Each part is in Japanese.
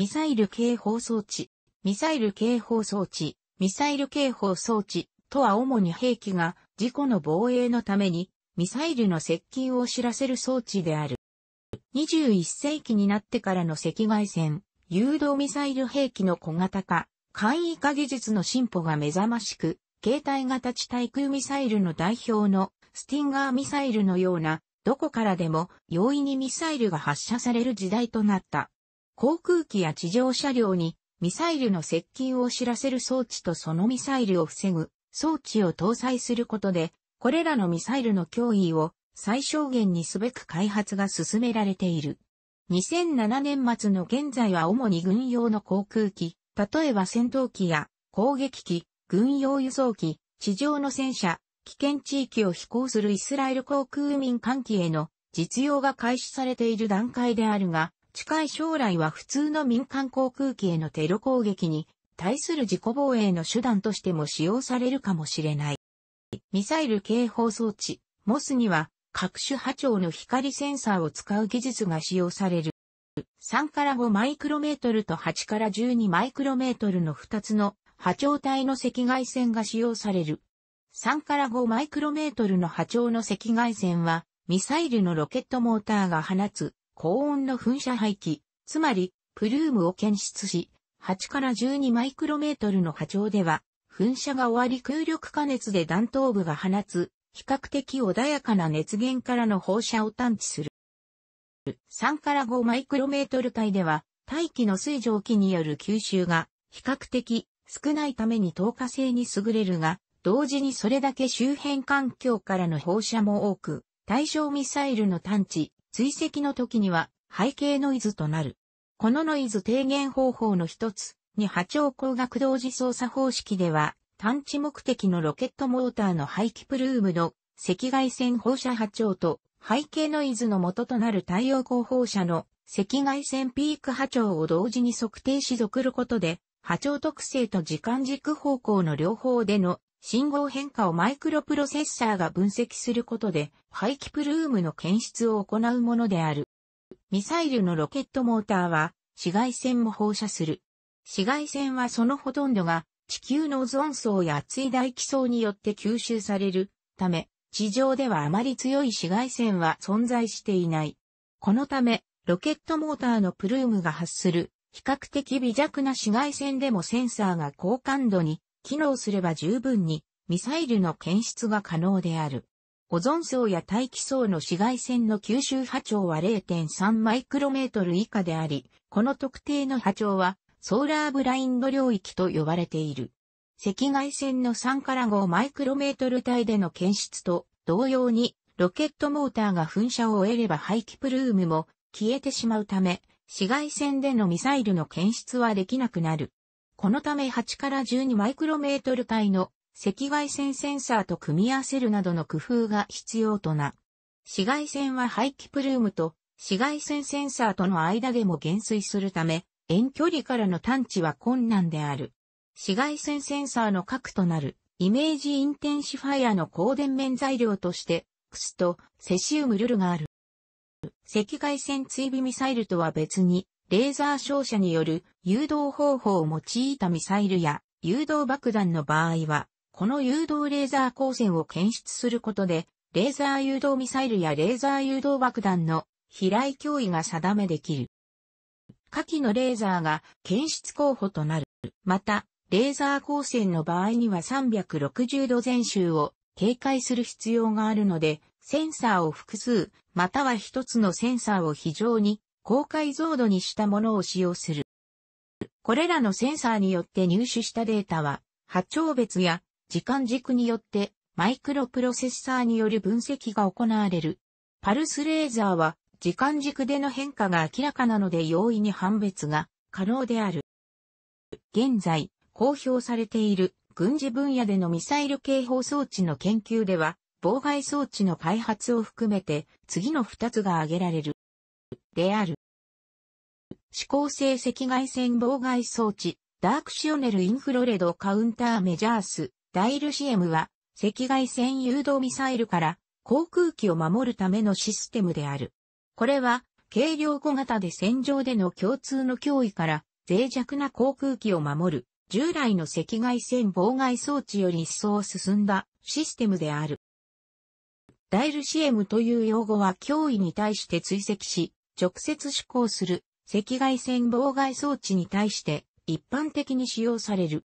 ミサイル警報装置、ミサイル警報装置、ミサイル警報装置とは主に兵器が事故の防衛のためにミサイルの接近を知らせる装置である。21世紀になってからの赤外線、誘導ミサイル兵器の小型化、簡易化技術の進歩が目覚ましく、携帯型地対空ミサイルの代表のスティンガーミサイルのような、どこからでも容易にミサイルが発射される時代となった。航空機や地上車両にミサイルの接近を知らせる装置とそのミサイルを防ぐ装置を搭載することで、これらのミサイルの脅威を最小限にすべく開発が進められている。2007年末の現在は主に軍用の航空機、例えば戦闘機や攻撃機、軍用輸送機、地上の戦車、危険地域を飛行するイスラエル航空民間機への実用が開始されている段階であるが、近い将来は普通の民間航空機へのテロ攻撃に対する自己防衛の手段としても使用されるかもしれない。ミサイル警報装置、モスには各種波長の光センサーを使う技術が使用される。3から5マイクロメートルと8から12マイクロメートルの2つの波長帯の赤外線が使用される。3から5マイクロメートルの波長の赤外線は、ミサイルのロケットモーターが放つ高温の噴射排気、つまり、プルームを検出し、8から12マイクロメートルの波長では、噴射が終わり空力加熱で弾頭部が放つ、比較的穏やかな熱源からの放射を探知する。3から5マイクロメートル帯では、大気の水蒸気による吸収が比較的少ないために透過性に優れるが、同時にそれだけ周辺環境からの放射も多く、対象ミサイルの探知、追跡の時には背景ノイズとなる。このノイズ低減方法の一つに波長光学同時操作方式では探知目的のロケットモーターの排気プルームの赤外線放射波長と背景ノイズの元となる太陽光放射の赤外線ピーク波長を同時に測定し続ることで波長特性と時間軸方向の両方での信号変化をマイクロプロセッサーが分析することで、排気プルームの検出を行うものである。ミサイルのロケットモーターは、紫外線も放射する。紫外線はそのほとんどが、地球のオゾン層や厚い大気層によって吸収されるため、地上ではあまり強い紫外線は存在していない。このため、ロケットモーターのプルームが発する比較的微弱な紫外線でもセンサーが高感度に機能すれば十分にミサイルの検出が可能である。オゾン層や大気層の紫外線の吸収波長は0.3マイクロメートル以下であり、この特定の波長はソーラーブラインド領域と呼ばれている。赤外線の3から5マイクロメートル帯での検出と同様にロケットモーターが噴射を終えれば排気プルームも消えてしまうため、紫外線でのミサイルの検出はできなくなる。このため8から12マイクロメートル帯の赤外線センサーと組み合わせるなどの工夫が必要とな。紫外線は排気プルームと紫外線センサーとの間でも減衰するため、遠距離からの探知は困難である。紫外線センサーの核となるイメージインテンシファイアの光電面材料として、クスとセシウムルルがある。赤外線追尾ミサイルとは別に、レーザー照射による誘導方法を用いたミサイルや誘導爆弾の場合は、この誘導レーザー光線を検出することで、レーザー誘導ミサイルやレーザー誘導爆弾の飛来脅威が定めできる。下記のレーザーが検出候補となる。また、レーザー光線の場合には360度全周を警戒する必要があるので、センサーを複数、または一つのセンサーを非常に高解像度にしたものを使用する。これらのセンサーによって入手したデータは、波長別や時間軸によってマイクロプロセッサーによる分析が行われる。パルスレーザーは時間軸での変化が明らかなので容易に判別が可能である。現在、公表されている軍事分野でのミサイル警報装置の研究では、妨害装置の開発を含めて次の2つが挙げられる。である。指向性赤外線妨害装置、ダークシオネルインフロレドカウンターメジャース、ダイルシエムは、赤外線誘導ミサイルから航空機を守るためのシステムである。これは、軽量小型で戦場での共通の脅威から脆弱な航空機を守る、従来の赤外線妨害装置より一層進んだシステムである。ダイルシエムという用語は脅威に対して追跡し、直接施行する赤外線妨害装置に対して一般的に使用される。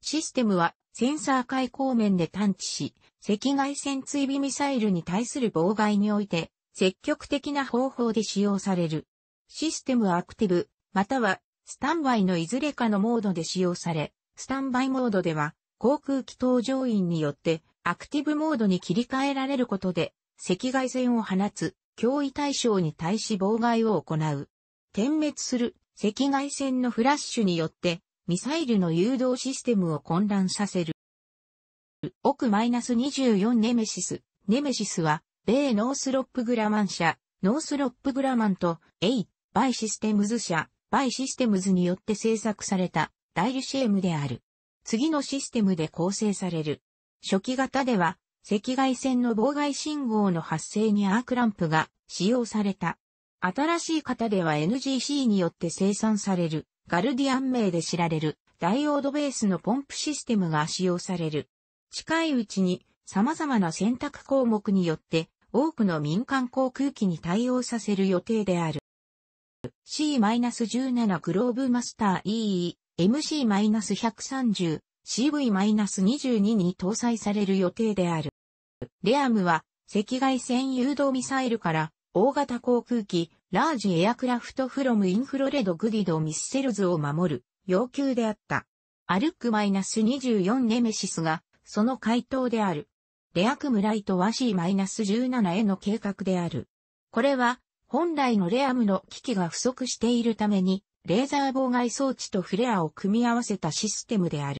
システムはセンサー開口面で探知し、赤外線追尾ミサイルに対する妨害において積極的な方法で使用される。システムはアクティブ、またはスタンバイのいずれかのモードで使用され、スタンバイモードでは航空機搭乗員によってアクティブモードに切り替えられることで赤外線を放つ脅威対象に対し妨害を行う。点滅する赤外線のフラッシュによって、ミサイルの誘導システムを混乱させる。奥 -24 ネメシス。ネメシスは、米ノースロップグラマン社、ノースロップグラマンと、エイ、バイシステムズ社、バイシステムズによって制作された、ダイルシェムである。次のシステムで構成される。初期型では、赤外線の妨害信号の発生にアークランプが使用された。新しい型では NGC によって生産される、ガルディアン名で知られる、ダイオードベースのポンプシステムが使用される。近いうちに様々な選択項目によって多くの民間航空機に対応させる予定である。C-17 グローブマスター EE MC-130 CV-22 に搭載される予定である。レアムは赤外線誘導ミサイルから大型航空機ラージエアクラフトフロムインフロレドグディドミッセルズを守る要求であった。アルック -24 ネメシスがその回答である。レアクムライトは C-17 への計画である。これは本来のレアムの機器が不足しているためにレーザー妨害装置とフレアを組み合わせたシステムである。